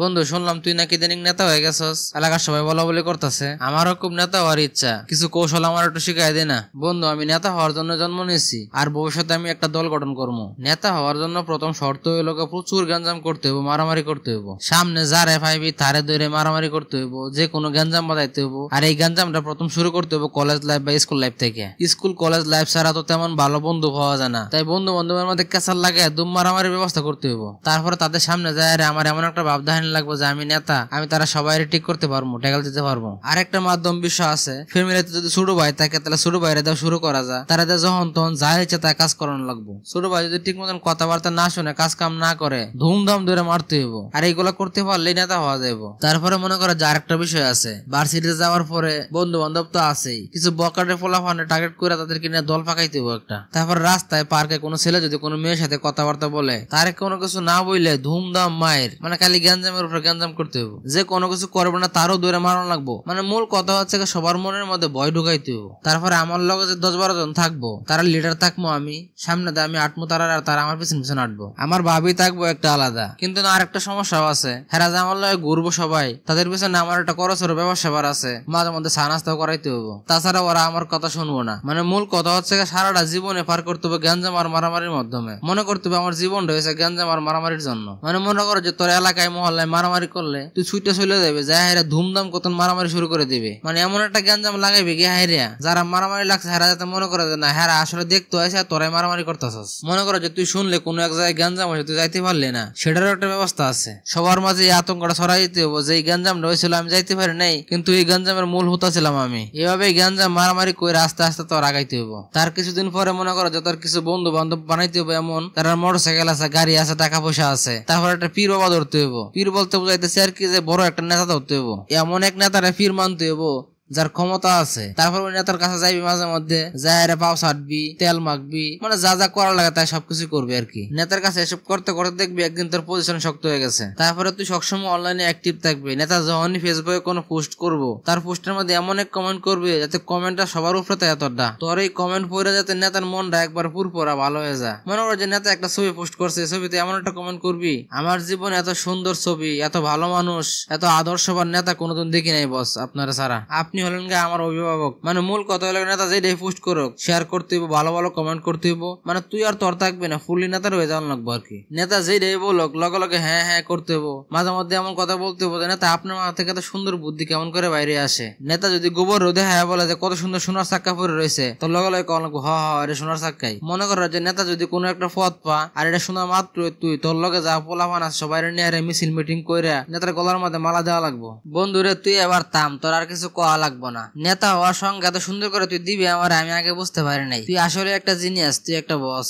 বন্ধু শুনলাম তুই নাকি দিনিক নেতা হয়ে গেছস এলাকার সবাই বলা বলি করতেছে আমারও খুব নেতা হওয়ার ইচ্ছা কিছু কৌশল আমার একটু শিখাই দে না বন্ধু আমি নেতা হওয়ার জন্য জন্ম নিয়েছি আর ভবিষ্যতে আমি একটা দল গঠন করবো নেতা হওয়ার জন্য প্রথম শর্ত হইল প্রচুর গ্যাঞ্জাম করতে হইব মারামারি করতে হইব সামনে যারে ফাইবি তারে ধরে মারামারি করতে হইব যে কোনো গ্যাঞ্জাম বাজাইতে হইব আর এই গ্যাঞ্জামটা প্রথম শুরু করতে হইব কলেজ লাইফ বা স্কুল লাইফ থেকে স্কুল কলেজ লাইফ ছাড়া তো তেমন ভালো বন্ধু পাওয়া যায় না তাই বন্ধু বান্ধবের মধ্যে ক্যাসার লাগে দুম মারামারির ব্যবস্থা করতে হইব তারপরে তাদের সামনে যায় আরে আমার এমন একটা ভাবধারা বাহিনী লাগবো যে আমি নেতা আমি তারা সবাই ঠিক করতে পারবো ঠেকাল দিতে পারবো আরেকটা মাধ্যম বিষয় আছে ফ্যামিলিতে যদি ছোট ভাই থাকে তাহলে ছোট ভাইরে দেওয়া শুরু করা যায় তারা যখন তখন যা হয়েছে তা কাজ করানো লাগবো ছোট ভাই যদি ঠিক মতন কথাবার্তা না শুনে কাজ কাম না করে ধুমধাম ধরে মারতে হইব আর এইগুলো করতে পারলে নেতা হওয়া যাইব তারপরে মনে করো যে একটা বিষয় আছে ভার্সিটিতে যাওয়ার পরে বন্ধু বান্ধব তো আছেই কিছু বকাটে ফলাফানে টার্গেট করে তাদেরকে নিয়ে দল ফাঁকাইতে হইব একটা তারপর রাস্তায় পার্কে কোনো ছেলে যদি কোনো মেয়ের সাথে কথাবার্তা বলে তার কোনো কিছু না বললে ধুমধাম মায়ের মানে খালি জ্ঞান গঞ্জামের উপরে গঞ্জাম করতে হবে যে কোনো কিছু করবো না তারও দূরে মারণ লাগবো মানে মূল কথা হচ্ছে সবার মনের মধ্যে ভয় ঢুকাইতে হবে তারপরে আমার লগে যে দশ বারো জন থাকবো তারা লিডার থাকবো আমি সামনে দিয়ে আমি আটমো তারা আর তারা আমার পিছনে পিছনে আটবো আমার ভাবি থাকবো একটা আলাদা কিন্তু না আরেকটা সমস্যাও আছে হেরা আমার লগে ঘুরবো সবাই তাদের পিছনে আমার একটা খরচের ব্যবসা আছে মাঝে মধ্যে চা নাস্তাও করাইতে হবে তাছাড়া ওরা আমার কথা শুনবো না মানে মূল কথা হচ্ছে সারাটা জীবনে পার করতে হবে গ্যাঞ্জাম আর মারামারির মাধ্যমে মনে করতে হবে আমার জীবন রয়েছে গ্যাঞ্জাম আর মারামারির জন্য মানে মনে করো যে তোর এলাকায় মহল্লা পাল্লায় মারামারি করলে তুই ছুটে চলে যাবে যা হাইরা ধুমধাম কত মারামারি শুরু করে দিবে মানে এমন একটা গ্যাঞ্জাম লাগাইবে গিয়ে হাইরা যারা মারামারি লাগছে হারা যাতে মনে করে না হারা আসলে দেখতে হয়েছে তোরাই মারামারি করতেছস মনে করো যে তুই শুনলে কোনো এক জায়গায় গ্যাঞ্জাম হয়েছে তুই যাইতে পারলি না সেটারও একটা ব্যবস্থা আছে সবার মাঝে এই আতঙ্কটা ছড়াই দিতে হবো যে এই গ্যাঞ্জামটা হয়েছিল আমি যাইতে পারি নাই কিন্তু এই গ্যাঞ্জামের মূল হতা ছিলাম আমি এভাবে গ্যাঞ্জাম মারামারি করে আস্তে আস্তে তোর আগাইতে হবো তার কিছুদিন পরে মনে করো যে তোর কিছু বন্ধু বান্ধব বানাইতে হবো এমন তার মোটরসাইকেল আছে গাড়ি আছে টাকা পয়সা আছে তারপর একটা পীর বাবা ধরতে হবো পীর বলতে বোঝাইতেছে আর কি যে বড় একটা নেতা ধরতে হবো এমন এক নেতারা ফির মানতে হবো যার ক্ষমতা আছে তারপর ওই নেতার কাছে যাইবি মাঝে মধ্যে যাহারে পাও ছাড়বি তেল মাখবি মানে যা যা করা লাগে তাই সবকিছু করবি আর কি নেতার কাছে এসব করতে করতে দেখবি একদিন তোর পজিশন শক্ত হয়ে গেছে তারপরে তুই সবসময় অনলাইনে অ্যাক্টিভ থাকবি নেতা যখনই ফেসবুকে কোনো পোস্ট করব তার পোস্টের মধ্যে এমন এক কমেন্ট করবে যাতে কমেন্টটা সবার উপরে তাই এতটা তোর এই কমেন্ট পড়ে যাতে নেতার মনটা একবার পুরপরা ভালো হয়ে যায় মনে করো যে নেতা একটা ছবি পোস্ট করছে ছবিতে এমন একটা কমেন্ট করবি আমার জীবন এত সুন্দর ছবি এত ভালো মানুষ এত আদর্শবান নেতা কোনোদিন দেখি নাই বস আপনারা ছাড়া আপনি আপনি হলেন গা আমার অভিভাবক মানে মূল কথা হলো নেতা যেটাই পোস্ট করুক শেয়ার করতে হইব ভালো ভালো কমেন্ট করতে হইব মানে তুই আর তোর থাকবে না ফুললি নেতার হয়ে যাওয়ার লাগবো আর কি নেতা যেটাই বলক লগে লগে হ্যাঁ হ্যাঁ করতে হবো মাঝে মধ্যে এমন কথা বলতে হবো নেতা আপনার মাথা থেকে এত সুন্দর বুদ্ধি কেমন করে বাইরে আসে নেতা যদি গোবর রোদে হ্যাঁ বলে যে কত সুন্দর সোনার সাক্ষা পরে রয়েছে তো লগে লগে কল হ এটা সোনার সাক্ষাই মনে করো যে নেতা যদি কোনো একটা পথ পা আর এটা শোনা মাত্র তুই তোর লগে যা পোলাপান আছে সবাই নিয়ে মিছিল মিটিং কইরা নেতার গলার মধ্যে মালা দেওয়া লাগবো বন্ধুরে তুই এবার থাম তোর আর কিছু কোয়া থাকবো না নেতা হওয়ার সংখ্যা এত সুন্দর করে তুই দিবি আমার আমি আগে বুঝতে পারি নাই তুই আসলে একটা জিনিস তুই একটা বস